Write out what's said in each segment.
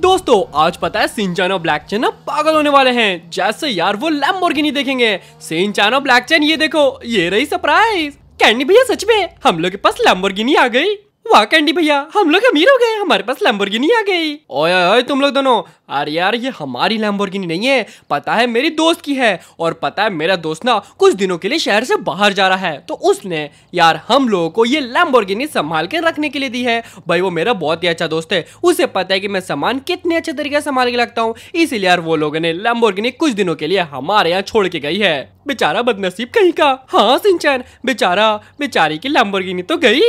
दोस्तों आज पता है सिंचान और ब्लैक चैन पागल होने वाले हैं जैसे यार वो लैम्बोर्गिनी देखेंगे सिंचान और ब्लैक चैन ये देखो ये रही सरप्राइज कैंडी भैया सच में हम लोग के पास लैम्बोर्गिनी आ गई वाह कैंडी भैया हम लोग अमीर हो गए हमारे पास लैम्बोर्गिनी आ गई ओए ओए तुम लोग दोनों अरे यार ये हमारी लैम्बोर्गिनी नहीं है पता है मेरी दोस्त की है और पता है मेरा दोस्त ना कुछ दिनों के लिए शहर से बाहर जा रहा है तो उसने यार हम लोगों को ये लैम्बोर्गिनी संभाल के रखने के लिए दी है भाई वो मेरा बहुत ही अच्छा दोस्त है उसे पता है कि मैं सामान कितने अच्छे तरीके से संभाल के रखता हूँ इसीलिए यार वो लोगों ने लैम्बोर्गिनी कुछ दिनों के लिए हमारे यहाँ छोड़ के गई है बेचारा बदनसीब कहीं का हाँ सिंचन बेचारा बेचारी की लैम्बोर्गिनी तो गई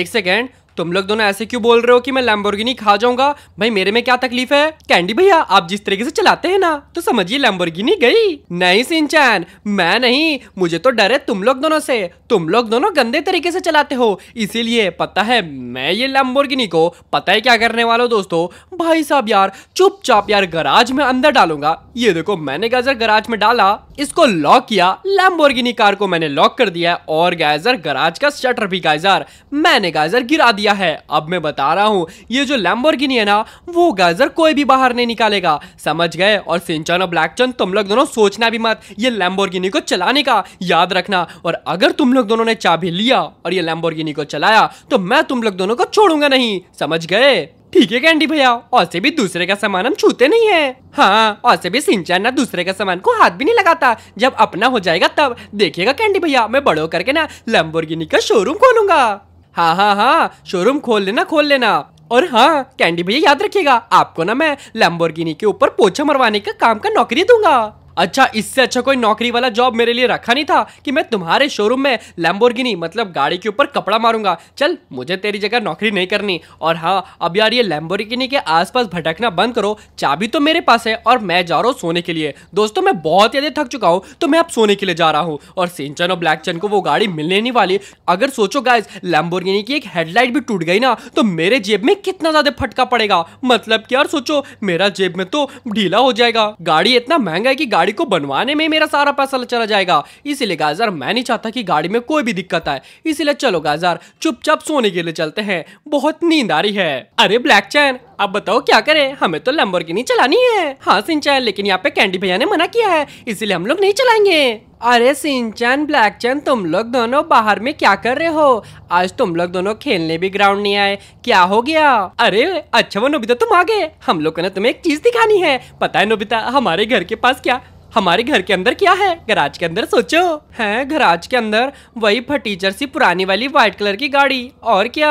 एक सेकेंड तुम लोग दोनों ऐसे क्यों बोल रहे हो कि मैं लैम्बोर्गिनी खा जाऊंगा भाई मेरे में क्या तकलीफ है कैंडी भैया आप जिस तरीके से चलाते हैं ना तो समझिए लैम्बोर्गिनी गई नहीं सिंचैन मैं नहीं मुझे तो डर है तुम लोग दोनों से तुम लोग दोनों गंदे तरीके से चलाते हो इसीलिए पता है मैं ये लैम्बोर्गिनी को पता है क्या करने वाला हूँ दोस्तों भाई साहब यार चुपचाप यार गराज में अंदर डालूंगा ये देखो मैंने गैजर गराज में डाला इसको लॉक किया लैम्बोर्गिनी कार को मैंने लॉक कर दिया और गैजर गराज का शटर भी गाइजर मैंने गाजर गिरा दिया दिया है अब मैं बता रहा हूँ ये जो लैम्बर है ना वो गाजर कोई भी बाहर नहीं निकालेगा समझ गए और सिंचन और ब्लैकचंद तुम लोग दोनों सोचना भी मत ये लैम्बोर को चलाने का याद रखना और अगर तुम लोग दोनों ने चाबी लिया और ये लैम्बोर को चलाया तो मैं तुम लोग दोनों को छोड़ूंगा नहीं समझ गए ठीक है कैंडी भैया और से भी दूसरे का सामान हम छूते नहीं है हाँ और से भी सिंचन ना दूसरे का सामान को हाथ भी नहीं लगाता जब अपना हो जाएगा तब देखिएगा कैंडी भैया मैं बड़ो करके ना लैम्बोर्गिनी का शोरूम खोलूंगा हाँ हाँ हाँ शोरूम खोल लेना खोल लेना और हाँ कैंडी भैया याद रखिएगा आपको ना मैं लैम्बोर्गिनी के ऊपर पोछा मरवाने का काम का नौकरी दूंगा अच्छा इससे अच्छा कोई नौकरी वाला जॉब मेरे लिए रखा नहीं था कि मैं तुम्हारे शोरूम में लैम्बोर्गिनी मतलब गाड़ी के ऊपर कपड़ा मारूंगा चल मुझे तेरी जगह नौकरी नहीं करनी और हाँ अब यार ये लैम्बोर्गिनी के आसपास भटकना बंद करो चाबी तो मेरे पास है और मैं जा रहा हूँ सोने के लिए दोस्तों मैं बहुत ज़्यादा थक चुका हूँ तो मैं अब सोने के लिए जा रहा हूँ और सिंचन और ब्लैक चन को वो गाड़ी मिलने नहीं वाली अगर सोचो गाइज लैम्बोर्गिनी की एक हेडलाइट भी टूट गई ना तो मेरे जेब में कितना ज़्यादा फटका पड़ेगा मतलब कि यार सोचो मेरा जेब में तो ढीला हो जाएगा गाड़ी इतना महंगा है कि गाड़ी गाड़ी को बनवाने में मेरा सारा पैसा चला जाएगा इसीलिए गाजर मैं नहीं चाहता कि गाड़ी में कोई भी दिक्कत आए इसीलिए चलो गाजर चुपचाप सोने के लिए चलते हैं बहुत नींद आ रही है अरे ब्लैक चैन अब बताओ क्या करें हमें तो की नहीं चलानी है हाँ सिंचन लेकिन यहाँ पे कैंडी भैया ने मना किया है इसीलिए हम लोग नहीं चलाएंगे अरे सिंचन ब्लैक चैन तुम लोग दोनों बाहर में क्या कर रहे हो आज तुम लोग दोनों खेलने भी ग्राउंड नहीं आए क्या हो गया अरे अच्छा वो नोबिता तुम आ गए हम लोग को तुम्हें एक चीज दिखानी है पता है नोबिता हमारे घर के पास क्या हमारे घर के अंदर क्या है गराज के अंदर सोचो है गराज के अंदर वही फटीचर सी पुरानी वाली व्हाइट कलर की गाड़ी और क्या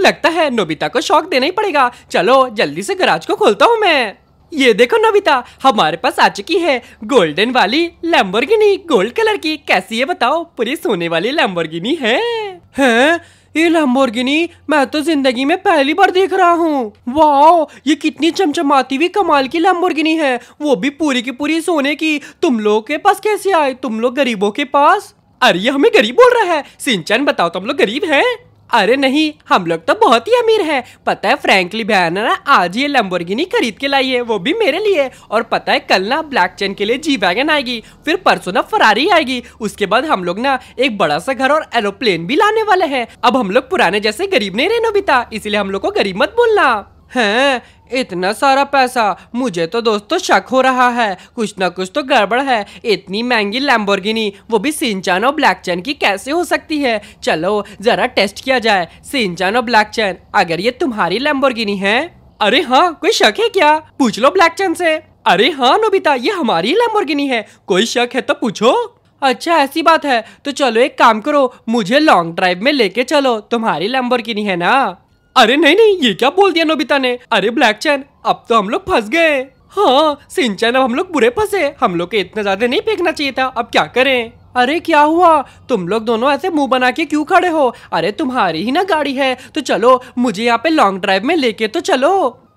लगता है नोबिता को शौक देना ही पड़ेगा चलो जल्दी से गराज को खोलता हूँ मैं ये देखो नविता हमारे पास आ चुकी है गोल्डन वाली लैम्बोर्गिनी गोल्ड कलर की कैसी है बताओ पूरी सोने वाली लैम्बोर्गिनी है है? ये लम्बोर्गिनी मैं तो जिंदगी में पहली बार देख रहा हूँ वाह ये कितनी चमचमाती हुई कमाल की लम्बोर्गिनी है वो भी पूरी की पूरी सोने की तुम लोगों के पास कैसे आए तुम लोग गरीबों के पास अरे ये हमें गरीब बोल रहा है सिंचन बताओ तुम लोग गरीब हैं अरे नहीं हम लोग तो बहुत ही अमीर हैं पता है फ्रैंकली भैया ना आज ये लम्बोर्गिनी खरीद के लाई है वो भी मेरे लिए और पता है कल ना ब्लैक चेन के लिए जी वैगन आएगी फिर परसों ना फरारी आएगी उसके बाद हम लोग ना एक बड़ा सा घर और एरोप्लेन भी लाने वाले हैं अब हम लोग पुराने जैसे गरीब नहीं रहना बिता इसलिए हम लोग को गरीब मत बोलना हैं इतना सारा पैसा मुझे तो दोस्तों तो शक हो रहा है कुछ ना कुछ तो गड़बड़ है इतनी महंगी लैम्बोर्गिनी वो भी सिंचान और ब्लैक चैन की कैसे हो सकती है चलो जरा टेस्ट किया जाए सिंचान और ब्लैक चैन अगर ये तुम्हारी लैम्बोर्गिनी है अरे हाँ कोई शक है क्या पूछ लो ब्लैक चैन से अरे हाँ नोबिता ये हमारी लैम्बोर्गिनी है कोई शक है तो पूछो अच्छा ऐसी बात है तो चलो एक काम करो मुझे लॉन्ग ड्राइव में लेके चलो तुम्हारी लैम्बोर्गिनी है ना अरे नहीं नहीं ये क्या बोल दिया नोबिता ने अरे ब्लैक चैन अब तो हम लोग फंस गए हाँ सिंचन अब हम लोग बुरे फंसे हम लोग को इतना ज्यादा नहीं फेंकना चाहिए था अब क्या करें अरे क्या हुआ तुम लोग दोनों ऐसे मुंह बना के क्यों खड़े हो अरे तुम्हारी ही ना गाड़ी है तो चलो मुझे यहाँ पे लॉन्ग ड्राइव में लेके तो चलो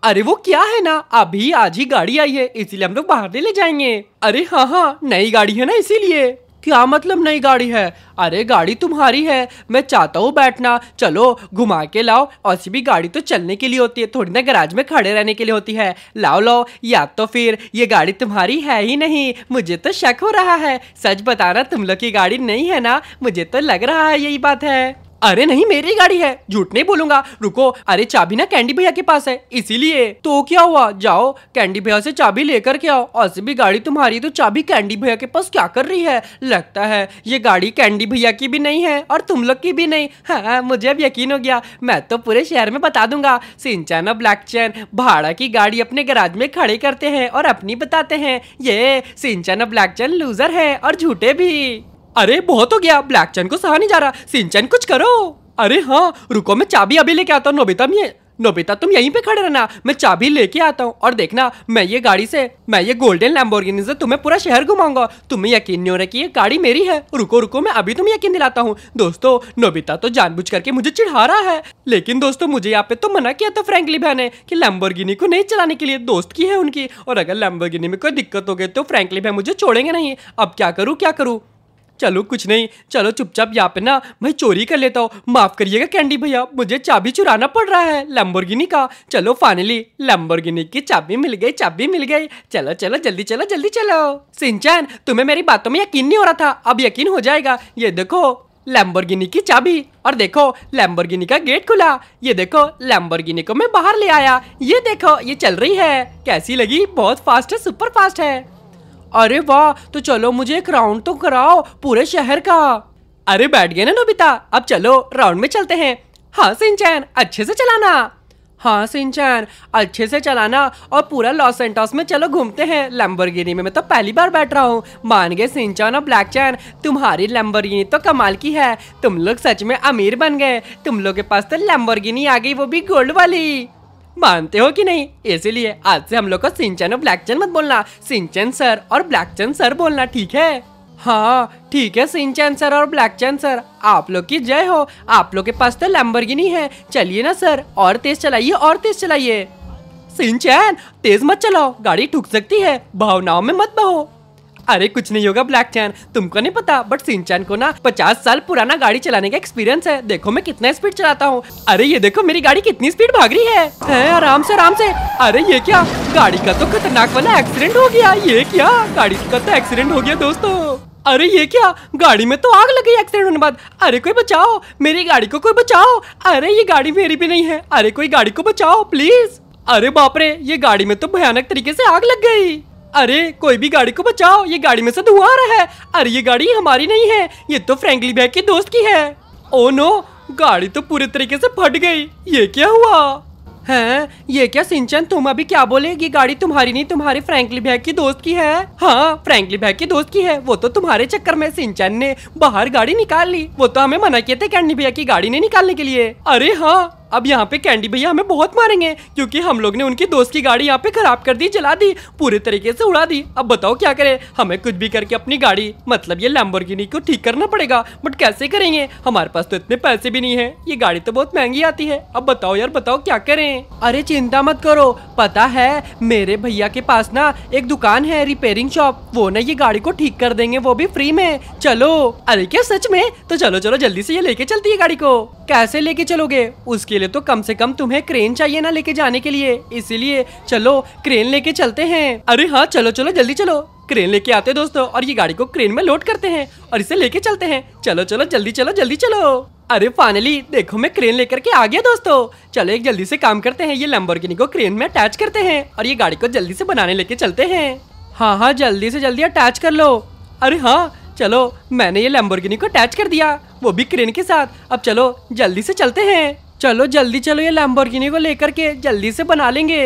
अरे वो क्या है ना अभी आज ही गाड़ी आई है इसीलिए हम लोग बाहर ले जाएंगे अरे हाँ हाँ नई गाड़ी है ना इसीलिए क्या मतलब नई गाड़ी है अरे गाड़ी तुम्हारी है मैं चाहता हूँ बैठना चलो घुमा के लाओ ऐसी भी गाड़ी तो चलने के लिए होती है थोड़ी ना गराज में खड़े रहने के लिए होती है लाओ लाओ या तो फिर ये गाड़ी तुम्हारी है ही नहीं मुझे तो शक हो रहा है सच बताना तुम लोग की गाड़ी नहीं है ना मुझे तो लग रहा है यही बात है अरे नहीं मेरी गाड़ी है झूठ नहीं बोलूंगा रुको अरे चाबी ना कैंडी भैया के पास है इसीलिए तो क्या हुआ जाओ कैंडी भैया से चाबी लेकर के आओ और भी गाड़ी तुम्हारी तो चाबी कैंडी भैया के पास क्या कर रही है लगता है ये गाड़ी कैंडी भैया की भी नहीं है और तुम लोग की भी नहीं हाँ, हाँ मुझे अब यकीन हो गया मैं तो पूरे शहर में बता दूंगा और ब्लैक चैन भाड़ा की गाड़ी अपने गराज में खड़े करते हैं और अपनी बताते हैं ये सिंचन और ब्लैक चैन लूजर है और झूठे भी अरे बहुत हो तो गया ब्लैक चैन को सहा नहीं जा रहा सिंचन कुछ करो अरे हाँ रुको मैं चाबी अभी लेके आता हूँ नोबिता मैं नोबिता तुम यहीं पे खड़े रहना मैं चाबी लेके आता हूँ और देखना मैं ये गाड़ी से मैं ये गोल्डन लैम्बोर्गिनी से तुम्हें पूरा शहर घुमाऊंगा तुम्हें यकीन नहीं हो रहा कि ये गाड़ी मेरी है रुको रुको मैं अभी तुम्हें यकीन दिलाता हूँ दोस्तों नोबिता तो जानबूझ करके मुझे चिढ़ा रहा है लेकिन दोस्तों मुझे यहाँ पे तो मना किया था फ्रेंकली बहन ने की लैम्बोर्गिनी को नहीं चलाने के लिए दोस्त की है उनकी और अगर लैम्बोर्गिनी में कोई दिक्कत हो गई तो फ्रेंकली बहन मुझे छोड़ेंगे नहीं अब क्या करूँ क्या करूँ चलो कुछ नहीं चलो चुपचाप यहाँ पे ना मैं चोरी कर लेता हूँ माफ करिएगा कैंडी भैया मुझे चाबी चुराना पड़ रहा है लैम्बोर्गिनी का चलो फाइनली लैम्बोर्गिनी की चाबी मिल गई चाबी मिल गई चलो चलो जल्दी चलो जल्दी चलो सिंचन तुम्हें मेरी बातों में यकीन नहीं हो रहा था अब यकीन हो जाएगा ये देखो लैम्बोर्गिनी की चाबी और देखो लैम्बोर्गिनी का गेट खुला ये देखो लैम्बोर्गिनी को मैं बाहर ले आया ये देखो ये चल रही है कैसी लगी बहुत फास्ट है सुपर फास्ट है अरे वाह तो चलो मुझे एक राउंड तो कराओ पूरे शहर का अरे बैठ गए ना नोबिता अब चलो राउंड में चलते हैं हाँ सिंचैन अच्छे से चलाना हाँ सिंचैन अच्छे से चलाना और पूरा लॉस एंटॉस में चलो घूमते हैं लैम्बोर्गिनी में मैं तो पहली बार बैठ रहा हूँ मान गए सिंचैन और ब्लैक चैन तुम्हारी लैम्बोर्गिनी तो कमाल की है तुम लोग सच में अमीर बन गए तुम लोग के पास तो लैम्बोर्गिनी आ गई वो भी गोल्ड वाली मानते हो कि नहीं इसीलिए आज से हम लोग को सिंचन और ब्लैकचन मत बोलना सिंचन सर और ब्लैकचन सर बोलना ठीक है हाँ ठीक है सिंचन सर और ब्लैकचन सर आप लोग की जय हो आप लोग के पास तो लैम्बोर्गिनी है चलिए ना सर और तेज चलाइए और तेज चलाइए सिंचन तेज मत चलाओ गाड़ी ठुक सकती है भावनाओं में मत बहो अरे कुछ नहीं होगा ब्लैक चैन तुमको नहीं पता बट चैन को ना पचास साल पुराना गाड़ी चलाने का एक्सपीरियंस है देखो मैं कितना स्पीड चलाता हूँ अरे ये देखो मेरी गाड़ी कितनी स्पीड भाग रही है, है आराम से आराम से अरे ये क्या गाड़ी का तो खतरनाक वाला एक्सीडेंट हो गया ये क्या गाड़ी का तो एक्सीडेंट हो गया दोस्तों अरे ये क्या गाड़ी में तो आग लग गई एक्सीडेंट होने बाद अरे कोई बचाओ मेरी गाड़ी को कोई बचाओ अरे ये गाड़ी मेरी भी नहीं है अरे कोई गाड़ी को बचाओ प्लीज अरे बाप रे ये गाड़ी में तो भयानक तरीके से आग लग गई अरे कोई भी गाड़ी को बचाओ ये गाड़ी में से धुआं आ रहा है अरे ये गाड़ी हमारी नहीं है ये तो फ्रेंकली बैग के दोस्त की है ओ नो गाड़ी तो पूरे तरीके से फट गई ये क्या हुआ है ये क्या सिंचन तुम अभी क्या बोले ये गाड़ी तुम्हारी नहीं तुम्हारे फ्रेंकली बैग की दोस्त की है हाँ फ्रेंकली बैग की दोस्त की है वो तो तुम्हारे चक्कर में सिंचन ने बाहर गाड़ी निकाल ली वो तो हमें मना किए थे कैंडी भैया की गाड़ी नहीं निकालने के लिए अरे हाँ अब यहाँ पे कैंडी भैया हमें बहुत मारेंगे क्योंकि हम लोग ने उनकी दोस्त की गाड़ी यहाँ पे खराब कर दी जला दी पूरे तरीके से उड़ा दी अब बताओ क्या करें हमें कुछ भी करके अपनी गाड़ी मतलब ये लैम्बोर्गिनी को ठीक करना पड़ेगा बट कैसे करेंगे हमारे पास तो इतने पैसे भी नहीं है ये गाड़ी तो बहुत महंगी आती है अब बताओ यार बताओ क्या करे अरे चिंता मत करो पता है मेरे भैया के पास ना एक दुकान है रिपेयरिंग शॉप वो ना ये गाड़ी को ठीक कर देंगे वो भी फ्री में चलो अरे क्या सच में तो चलो चलो जल्दी से ये लेके चलती है गाड़ी को कैसे लेके चलोगे उसके लिए लिए तो कम से कम तुम्हें क्रेन चाहिए ना लेके जाने के लिए इसीलिए चलो क्रेन लेके चलते हैं अरे हाँ चलो चलो जल्दी चलो क्रेन लेके आते हैं दोस्तों और ये गाड़ी को क्रेन में लोड करते हैं और इसे लेके चलते हैं चलो चलो जल्दी चलो जल्दी चलो अरे फाइनली देखो मैं क्रेन लेकर के आ गया दोस्तों चलो एक जल्दी से काम करते हैं ये लंबोर्गिनी को क्रेन में अटैच करते हैं और ये गाड़ी को जल्दी से बनाने लेके चलते हैं हाँ हाँ जल्दी से जल्दी अटैच कर लो अरे हाँ चलो मैंने ये लंबोर्गिनी को अटैच कर दिया वो भी क्रेन के साथ अब चलो जल्दी से चलते हैं चलो जल्दी चलो ये लैम्बोर्गिनी को लेकर के जल्दी से बना लेंगे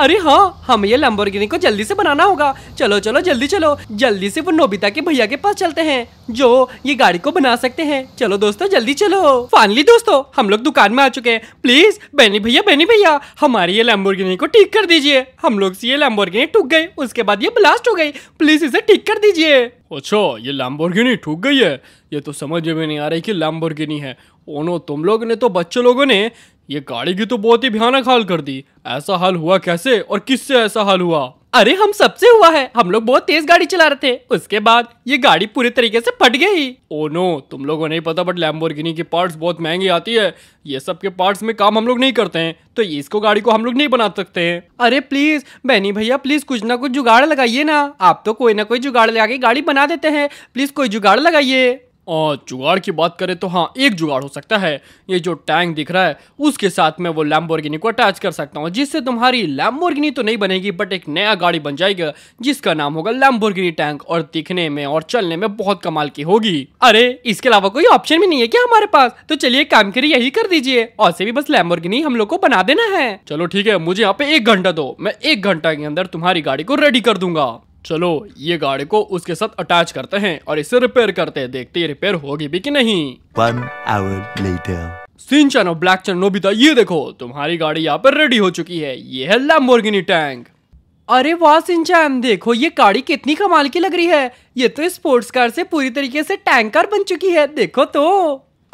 अरे हाँ हम ये लैम्बोर्गिनी को जल्दी से बनाना होगा चलो चलो जल्दी चलो जल्दी से वो नोबिता के भैया के पास चलते हैं जो ये गाड़ी को बना सकते हैं चलो दोस्तों जल्दी चलो फाइनली दोस्तों हम लोग दुकान में आ चुके हैं प्लीज बहनी भैया बहनी भैया हमारी ये लैम्बोर्गिनी को ठीक कर दीजिए हम लोग से ये लैम्बोर्गिनी टूट गई उसके बाद ये ब्लास्ट हो गई प्लीज इसे ठीक कर दीजिए अच्छा ये लैम्बोर्गिनी ठूक गई है ये तो समझ में नहीं आ रही कि लैम्बोर्गिनी है ओनो तुम लोग ने तो बच्चे लोगों ने ये गाड़ी की तो बहुत ही भयानक हाल कर दी ऐसा हाल हुआ कैसे और किससे ऐसा हाल हुआ अरे हम सबसे हुआ है हम लोग बहुत तेज गाड़ी चला रहे थे उसके बाद ये गाड़ी पूरी तरीके से फट गई ओ नो तुम लोगों को नहीं पता बट लैम्बोर्गिनी की पार्ट्स बहुत महंगी आती है ये सब के पार्ट्स में काम हम लोग नहीं करते हैं तो इसको गाड़ी को हम लोग नहीं बना सकते हैं अरे प्लीज बहनी भैया प्लीज कुछ ना कुछ जुगाड़ लगाइए ना आप तो कोई ना कोई जुगाड़ लगा के गाड़ी बना देते हैं प्लीज कोई जुगाड़ लगाइए और जुगाड़ की बात करें तो हाँ एक जुगाड़ हो सकता है ये जो टैंक दिख रहा है उसके साथ में वो लैम्बोर्गिनी को अटैच कर सकता हूँ जिससे तुम्हारी लैम्बोर्गिनी तो नहीं बनेगी बट एक नया गाड़ी बन जाएगा जिसका नाम होगा लैम्बोर्गिनी टैंक और दिखने में और चलने में बहुत कमाल की होगी अरे इसके अलावा कोई ऑप्शन भी नहीं है क्या हमारे पास तो चलिए काम करिए यही कर दीजिए और से भी बस लैम्बोर्गिनी हम लोग को बना देना है चलो ठीक है मुझे यहाँ पे एक घंटा दो मैं एक घंटा के अंदर तुम्हारी गाड़ी को रेडी कर दूंगा चलो ये गाड़ी को उसके साथ अटैच करते हैं और इसे रिपेयर करते हैं देखते हैं रिपेयर होगी भी कि नहीं One hour later. सिंचन और ब्लैक चन नोबिता ये देखो तुम्हारी गाड़ी यहाँ पर रेडी हो चुकी है ये है लैम्बोर्गिनी टैंक अरे वाह सिंचन देखो ये गाड़ी कितनी कमाल की लग रही है ये तो स्पोर्ट्स कार से पूरी तरीके से टैंक कार बन चुकी है देखो तो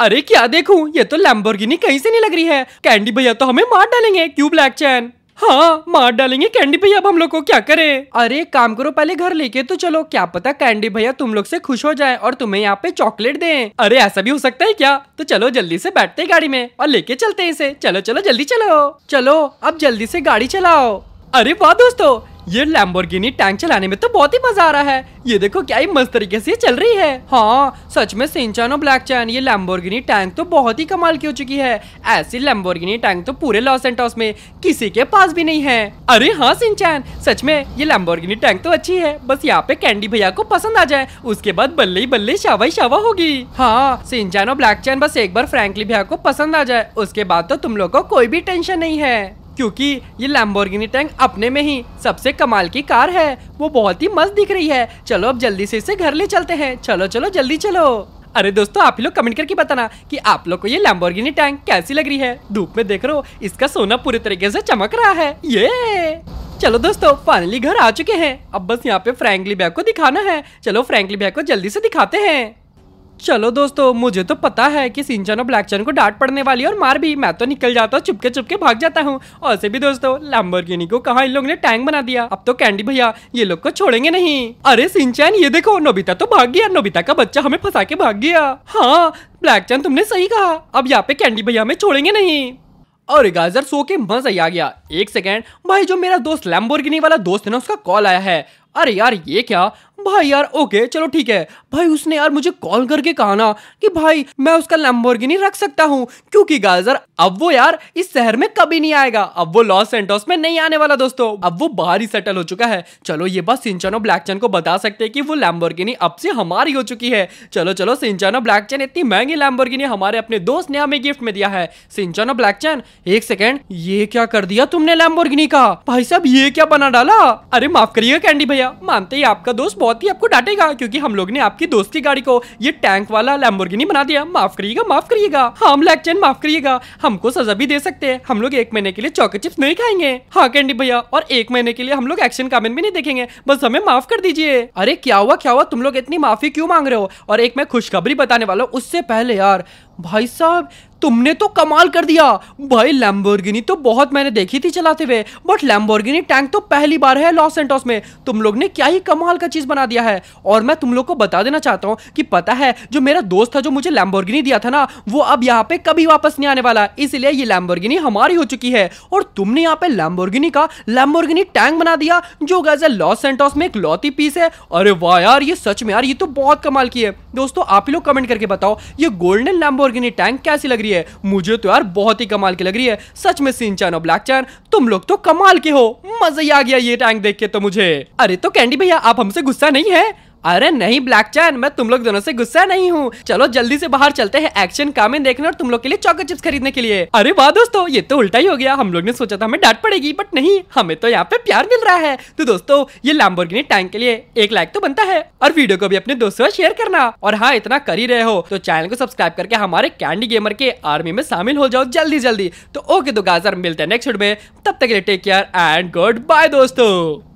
अरे क्या देखूं ये तो लैम्बोर्गिनी कहीं से नहीं लग रही है कैंडी भैया तो हमें मार डालेंगे क्यों ब्लैक चैन हाँ मार डालेंगे कैंडी भैया अब हम लोग को क्या करें अरे एक काम करो पहले घर लेके तो चलो क्या पता कैंडी भैया तुम लोग से खुश हो जाए और तुम्हें यहाँ पे चॉकलेट दें अरे ऐसा भी हो सकता है क्या तो चलो जल्दी से बैठते गाड़ी में और लेके चलते इसे चलो चलो जल्दी चलो चलो अब जल्दी से गाड़ी चलाओ अरे वाह दोस्तों ये लैम्बोर्गिनी टैंक चलाने में तो बहुत ही मजा आ रहा है ये देखो क्या ही मस्त तरीके से चल रही है हाँ सच में सिंचान और ब्लैक चैन ये लैम्बोर्गिनी टैंक तो बहुत ही कमाल की हो चुकी है ऐसी लैम्बोर्गिनी टैंक तो पूरे लॉस एंटॉस में किसी के पास भी नहीं है अरे हाँ सिंचान सच में ये लैम्बोर्गिनी टैंक तो अच्छी है बस यहाँ पे कैंडी भैया को पसंद आ जाए उसके बाद बल्ले ही बल्ले शावा ही शावा होगी हाँ सिंचान और ब्लैक चैन बस एक बार फ्रेंकली भैया को पसंद आ जाए उसके बाद तो तुम लोग को कोई भी टेंशन नहीं है क्योंकि ये लैम्बोर्गिनी टैंक अपने में ही सबसे कमाल की कार है वो बहुत ही मस्त दिख रही है चलो अब जल्दी से इसे घर ले चलते हैं चलो चलो जल्दी चलो अरे दोस्तों आप ही लोग कमेंट करके बताना कि आप लोग को ये लैम्बोर्गिनी टैंक कैसी लग रही है धूप में देख रो इसका सोना पूरे तरीके से चमक रहा है ये चलो दोस्तों फाइनली घर आ चुके हैं अब बस यहाँ पे फ्रेंकली बैग को दिखाना है चलो फ्रेंकली बैग को जल्दी से दिखाते हैं चलो दोस्तों मुझे तो पता है कि सिंचन और ब्लैक चैन को डांट पड़ने वाली और मार भी मैं तो निकल जाता हूँ चुपके चुपके भाग जाता हूँ और से भी दोस्तों लैम्बोर्गिनी को कहा इन लोग ने टैंक बना दिया अब तो कैंडी भैया ये लोग को छोड़ेंगे नहीं अरे सिंचन ये देखो नोबिता तो भाग गया नोबिता का बच्चा हमें फंसा के भाग गया हाँ ब्लैक चैन तुमने सही कहा अब यहाँ पे कैंडी भैया हमें छोड़ेंगे नहीं और गाजर सो के मजा ही आ गया एक सेकेंड भाई जो मेरा दोस्त लैम्बोर्गिनी वाला दोस्त है ना उसका कॉल आया है अरे यार ये क्या भाई यार ओके चलो ठीक है भाई उसने यार मुझे कॉल करके कहा ना कि भाई मैं उसका लैम्बोर्गिनी रख सकता हूँ क्योंकि गाजर अब वो यार इस शहर में कभी नहीं आएगा अब वो लॉस एंटोस में नहीं आने वाला दोस्तों अब वो बाहर ही सेटल हो चुका है चलो ये बात सिंचानो ब्लैकचैन को बता सकते हैं कि वो लैम्बोर अब से हमारी हो चुकी है चलो चलो सिंचानो चैन इतनी महंगी लैम्बोर हमारे अपने दोस्त ने हमें गिफ्ट में दिया है सिंचानो चैन एक सेकेंड ये क्या कर दिया तुमने लैम्बोर का भाई साहब ये क्या बना डाला अरे माफ करिएगा कैंडी भैया मानते ही आपका दोस्त बहुत बहुत ही आपको डांटेगा क्योंकि हम लोग ने आपकी दोस्ती गाड़ी को ये टैंक वाला लैम्बोर्गिनी बना दिया माफ करिएगा माफ करिएगा हाँ, हम ब्लैक चैन माफ करिएगा हमको सजा भी दे सकते हैं हम लोग एक महीने के लिए चौके चिप्स नहीं खाएंगे हाँ कैंडी भैया और एक महीने के लिए हम लोग एक्शन कामेंट भी नहीं देखेंगे बस हमें माफ कर दीजिए अरे क्या हुआ क्या हुआ तुम लोग इतनी माफी क्यों मांग रहे हो और एक मैं खुशखबरी बताने वाला हूँ उससे पहले यार भाई साहब तुमने तो कमाल कर दिया भाई लैम्बोर्गिनी तो बहुत मैंने देखी थी चलाते हुए बट लैम्बोर्गिनी टैंक तो पहली बार है लॉस एंटोस में तुम लोग ने क्या ही कमाल का चीज़ बना दिया है और मैं तुम लोग को बता देना चाहता हूँ कि पता है जो मेरा दोस्त था जो मुझे लैम्बोर्गिनी दिया था ना वो अब यहाँ पे कभी वापस नहीं आने वाला इसलिए ये लैम्बोर्गिनी हमारी हो चुकी है और तुमने यहाँ पे लैम्बोर्गिनी का लैम्बोर्गिनी टैंक बना दिया जो गैज लॉस एंटोस में एक लौती पीस है अरे वाह यार ये सच में यार ये तो बहुत कमाल की है दोस्तों आप ही लोग कमेंट करके बताओ ये गोल्डन लैम्बो लेम्बोर्गिनी टैंक कैसी लग रही है मुझे तो यार बहुत ही कमाल की लग रही है सच में सिंचान और ब्लैक चैन तुम लोग तो कमाल के हो मजा ही आ गया ये टैंक देख के तो मुझे अरे तो कैंडी भैया आप हमसे गुस्सा नहीं है अरे नहीं ब्लैक चैन मैं तुम लोग दोनों से गुस्सा नहीं हूँ चलो जल्दी से बाहर चलते हैं एक्शन कामें देखने और तुम लोग के लिए चॉकलेट चिप्स खरीदने के लिए अरे वाह दोस्तों ये तो उल्टा ही हो गया हम लोग ने सोचा था हमें डांट पड़ेगी बट नहीं हमें तो यहाँ पे प्यार मिल रहा है तो दोस्तों ये लैम्बोर्गिनी टैंक के लिए एक लाइक तो बनता है और वीडियो को भी अपने दोस्तों शेयर करना और हाँ इतना कर ही रहे हो तो चैनल को सब्सक्राइब करके हमारे कैंडी गेमर के आर्मी में शामिल हो जाओ जल्दी जल्दी तो ओके दो गाजर मिलते हैं नेक्स्ट में तब तक के लिए take care and goodbye दोस्तों